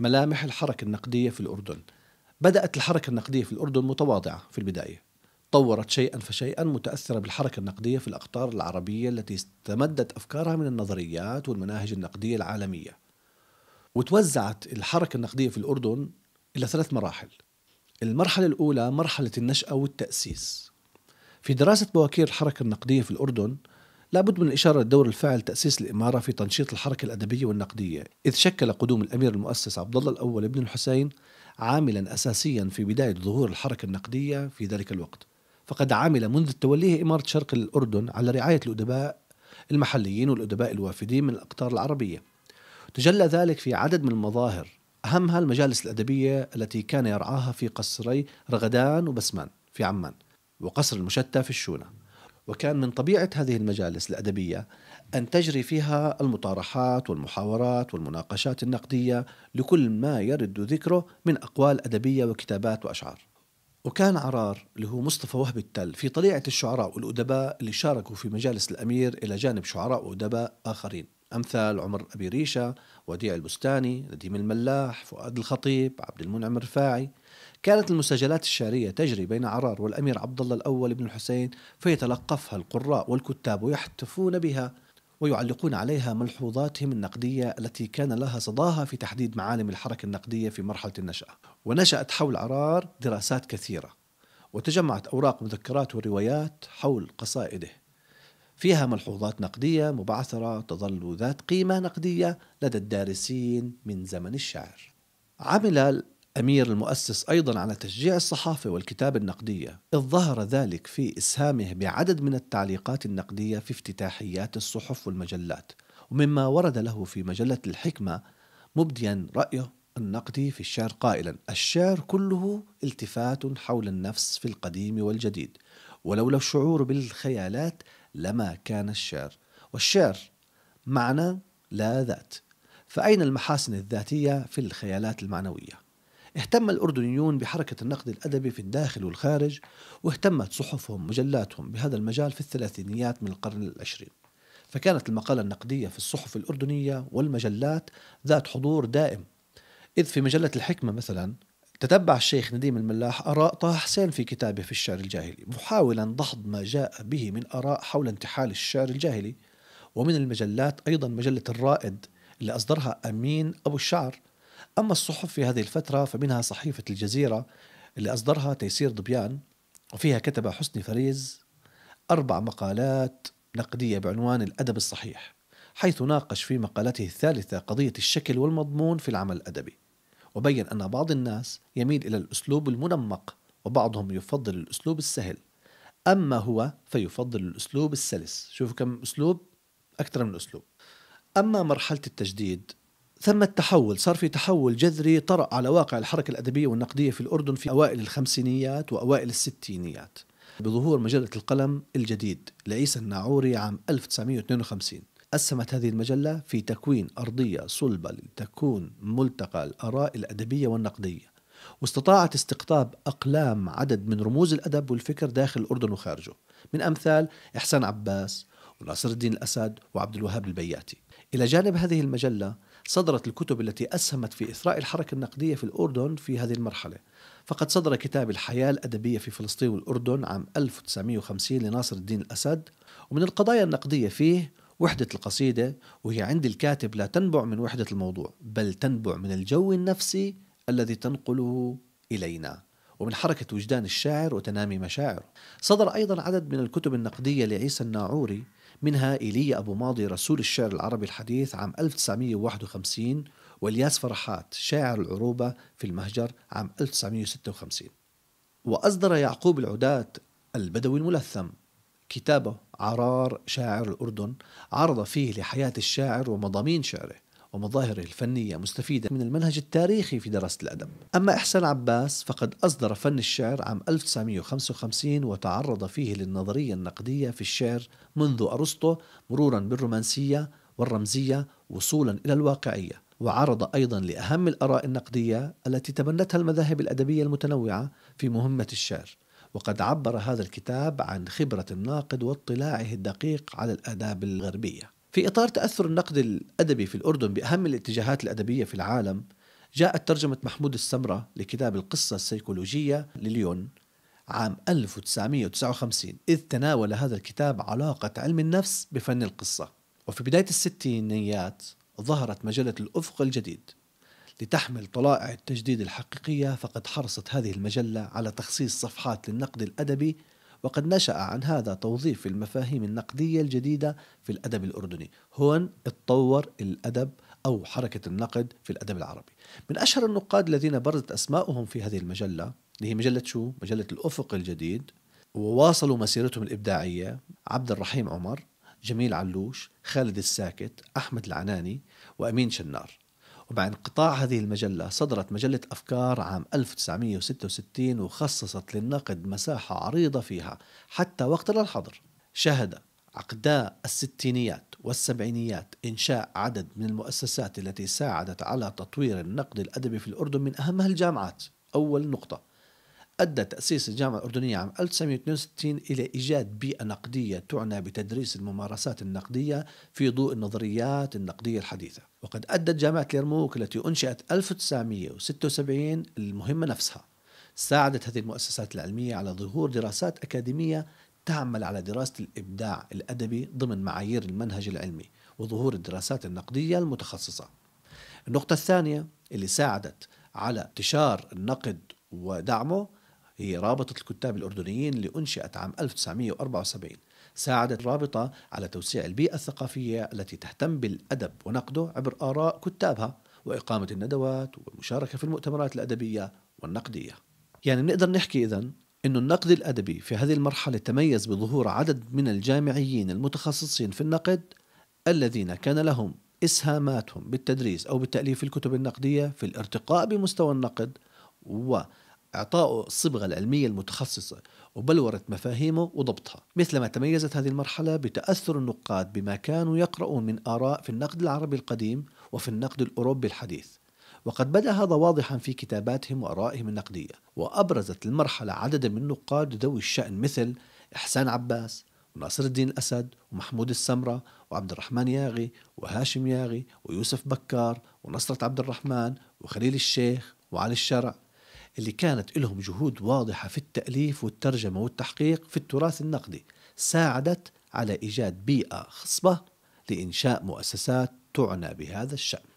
ملامح الحركة النقدية في الأردن بدأت الحركة النقدية في الأردن متواضعة في البداية طورت شيئا فشيئا متأثرة بالحركة النقدية في الأقطار العربية التي استمدت أفكارها من النظريات والمناهج النقدية العالمية وتوزعت الحركة النقدية في الأردن إلى ثلاث مراحل المرحلة الأولى مرحلة النشأة والتأسيس في دراسة بواكير الحركة النقدية في الأردن لابد من الإشارة لدور الفاعل تأسيس الإمارة في تنشيط الحركة الأدبية والنقدية إذ شكل قدوم الأمير المؤسس عبد الله الأول بن الحسين عاملا أساسيا في بداية ظهور الحركة النقدية في ذلك الوقت فقد عمل منذ توليه إمارة شرق الأردن على رعاية الأدباء المحليين والأدباء الوافدين من الأقطار العربية تجلى ذلك في عدد من المظاهر أهمها المجالس الأدبية التي كان يرعاها في قصري رغدان وبسمان في عمان وقصر المشتى في الشونة وكان من طبيعة هذه المجالس الأدبية أن تجري فيها المطارحات والمحاورات والمناقشات النقدية لكل ما يرد ذكره من أقوال أدبية وكتابات وأشعار وكان عرار اللي هو مصطفى وهب التل في طليعة الشعراء والأدباء اللي شاركوا في مجالس الأمير إلى جانب شعراء وأدباء آخرين أمثال عمر أبي ريشة وديع البستاني نديم الملاح فؤاد الخطيب عبد المنعم الرفاعي كانت المسجلات الشعرية تجري بين عرار والأمير عبد الله الأول بن الحسين فيتلقفها القراء والكتاب ويحتفون بها ويعلقون عليها ملحوظاتهم النقدية التي كان لها صداها في تحديد معالم الحركة النقدية في مرحلة النشأة ونشأت حول عرار دراسات كثيرة وتجمعت أوراق مذكرات وروايات حول قصائده فيها ملحوظات نقدية مبعثرة تظل ذات قيمة نقدية لدى الدارسين من زمن الشعر. عمل الأمير المؤسس أيضا على تشجيع الصحافة والكتابة النقدية، إذ ظهر ذلك في إسهامه بعدد من التعليقات النقدية في افتتاحيات الصحف والمجلات، ومما ورد له في مجلة الحكمة مبديا رأيه النقدي في الشعر قائلا: الشعر كله التفات حول النفس في القديم والجديد، ولولا الشعور بالخيالات لما كان الشعر والشعر معنى لا ذات فأين المحاسن الذاتية في الخيالات المعنوية؟ اهتم الأردنيون بحركة النقد الأدبي في الداخل والخارج واهتمت صحفهم مجلاتهم بهذا المجال في الثلاثينيات من القرن العشرين فكانت المقالة النقدية في الصحف الأردنية والمجلات ذات حضور دائم إذ في مجلة الحكمة مثلا تتبع الشيخ نديم الملاح آراء طه حسين في كتابه في الشعر الجاهلي محاولا دحض ما جاء به من آراء حول انتحال الشعر الجاهلي ومن المجلات أيضا مجلة الرائد اللي أصدرها أمين أبو الشعر أما الصحف في هذه الفترة فمنها صحيفة الجزيرة اللي أصدرها تيسير ضبيان وفيها كتب حسني فريز أربع مقالات نقدية بعنوان الأدب الصحيح حيث ناقش في مقالته الثالثة قضية الشكل والمضمون في العمل الأدبي وبين أن بعض الناس يميل إلى الأسلوب المنمق وبعضهم يفضل الأسلوب السهل أما هو فيفضل الأسلوب السلس شوفوا كم أسلوب أكثر من أسلوب أما مرحلة التجديد ثم التحول صار في تحول جذري طرأ على واقع الحركة الأدبية والنقدية في الأردن في أوائل الخمسينيات وأوائل الستينيات بظهور مجلة القلم الجديد لعيسى الناعوري عام 1952 أسهمت هذه المجلة في تكوين أرضية صلبة لتكون ملتقى الآراء الأدبية والنقدية واستطاعت استقطاب أقلام عدد من رموز الأدب والفكر داخل الأردن وخارجه من أمثال إحسان عباس وناصر الدين الأسد وعبد الوهاب البياتي إلى جانب هذه المجلة صدرت الكتب التي أسهمت في إثراء الحركة النقدية في الأردن في هذه المرحلة فقد صدر كتاب الحياة الأدبية في فلسطين والأردن عام 1950 لناصر الدين الأسد ومن القضايا النقدية فيه وحدة القصيدة وهي عند الكاتب لا تنبع من وحدة الموضوع بل تنبع من الجو النفسي الذي تنقله إلينا ومن حركة وجدان الشاعر وتنامي مشاعره صدر أيضا عدد من الكتب النقدية لعيسى الناعوري منها إيليا أبو ماضي رسول الشعر العربي الحديث عام 1951 والياس فرحات شاعر العروبة في المهجر عام 1956 وأصدر يعقوب العدات البدوي الملثم كتابه عرار شاعر الأردن عرض فيه لحياة الشاعر ومضامين شعره ومظاهره الفنية مستفيدة من المنهج التاريخي في دراسة الأدب أما إحسان عباس فقد أصدر فن الشعر عام 1955 وتعرض فيه للنظرية النقدية في الشعر منذ أرسطو مرورا بالرومانسية والرمزية وصولا إلى الواقعية وعرض أيضا لأهم الآراء النقدية التي تبنتها المذاهب الأدبية المتنوعة في مهمة الشعر وقد عبر هذا الكتاب عن خبرة الناقد واطلاعه الدقيق على الآداب الغربية في إطار تأثر النقد الأدبي في الأردن بأهم الاتجاهات الأدبية في العالم جاءت ترجمة محمود السمرة لكتاب القصة السيكولوجية لليون عام 1959 إذ تناول هذا الكتاب علاقة علم النفس بفن القصة وفي بداية الستينيات ظهرت مجلة الأفق الجديد لتحمل طلائع التجديد الحقيقية فقد حرصت هذه المجلة على تخصيص صفحات للنقد الأدبي وقد نشأ عن هذا توظيف المفاهيم النقدية الجديدة في الأدب الأردني هون اتطور الأدب أو حركة النقد في الأدب العربي من أشهر النقاد الذين برزت أسماؤهم في هذه المجلة اللي هي مجلة شو؟ مجلة الأفق الجديد وواصلوا مسيرتهم الإبداعية عبد الرحيم عمر جميل علوش خالد الساكت أحمد العناني وأمين شنار طبعا انقطاع هذه المجلة صدرت مجلة أفكار عام 1966 وخصصت للنقد مساحة عريضة فيها حتى وقت الحظر شهد عقداء الستينيات والسبعينيات إنشاء عدد من المؤسسات التي ساعدت على تطوير النقد الأدبي في الأردن من أهمها الجامعات أول نقطة أدى تأسيس الجامعة الأردنية عام 1962 إلى إيجاد بيئة نقدية تعنى بتدريس الممارسات النقدية في ضوء النظريات النقدية الحديثة وقد أدت جامعة اليرموك التي أنشئت 1976 المهمة نفسها ساعدت هذه المؤسسات العلمية على ظهور دراسات أكاديمية تعمل على دراسة الإبداع الأدبي ضمن معايير المنهج العلمي وظهور الدراسات النقدية المتخصصة النقطة الثانية اللي ساعدت على انتشار النقد ودعمه هي رابطة الكتاب الأردنيين اللي أنشئت عام 1974 ساعدت الرابطة على توسيع البيئة الثقافية التي تهتم بالأدب ونقده عبر آراء كتابها وإقامة الندوات والمشاركة في المؤتمرات الأدبية والنقدية يعني نقدر نحكي إذا أن النقد الأدبي في هذه المرحلة تميز بظهور عدد من الجامعيين المتخصصين في النقد الذين كان لهم إسهاماتهم بالتدريس أو بالتأليف الكتب النقدية في الارتقاء بمستوى النقد و إعطائه الصبغة العلمية المتخصصة وبلورة مفاهيمه وضبطها مثلما تميزت هذه المرحلة بتأثر النقاد بما كانوا يقرؤون من آراء في النقد العربي القديم وفي النقد الأوروبي الحديث وقد بدا هذا واضحا في كتاباتهم وارائهم النقديه، وابرزت المرحله عددا من النقاد ذوي الشان مثل احسان عباس وناصر الدين الاسد ومحمود السمره وعبد الرحمن ياغي وهاشم ياغي ويوسف بكار ونصرة عبد الرحمن وخليل الشيخ وعلي الشرع اللي كانت لهم جهود واضحة في التأليف والترجمة والتحقيق في التراث النقدي ساعدت على إيجاد بيئة خصبة لإنشاء مؤسسات تعنى بهذا الشأن